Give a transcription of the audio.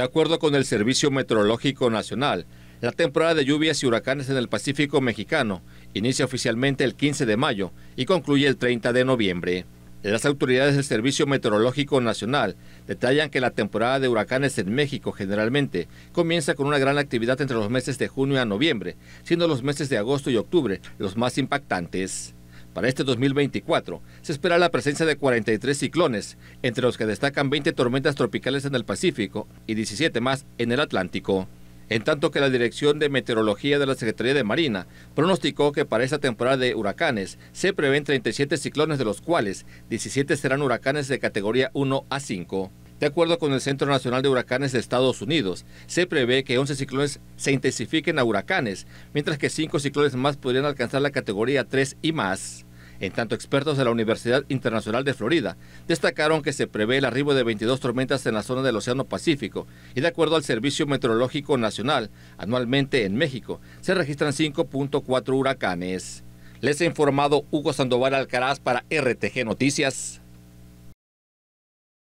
De acuerdo con el Servicio Meteorológico Nacional, la temporada de lluvias y huracanes en el Pacífico mexicano inicia oficialmente el 15 de mayo y concluye el 30 de noviembre. Las autoridades del Servicio Meteorológico Nacional detallan que la temporada de huracanes en México generalmente comienza con una gran actividad entre los meses de junio a noviembre, siendo los meses de agosto y octubre los más impactantes. Para este 2024 se espera la presencia de 43 ciclones, entre los que destacan 20 tormentas tropicales en el Pacífico y 17 más en el Atlántico. En tanto que la Dirección de Meteorología de la Secretaría de Marina pronosticó que para esta temporada de huracanes se prevén 37 ciclones, de los cuales 17 serán huracanes de categoría 1 a 5. De acuerdo con el Centro Nacional de Huracanes de Estados Unidos, se prevé que 11 ciclones se intensifiquen a huracanes, mientras que 5 ciclones más podrían alcanzar la categoría 3 y más. En tanto, expertos de la Universidad Internacional de Florida destacaron que se prevé el arribo de 22 tormentas en la zona del Océano Pacífico y de acuerdo al Servicio Meteorológico Nacional, anualmente en México se registran 5.4 huracanes. Les ha informado Hugo Sandoval Alcaraz para RTG Noticias.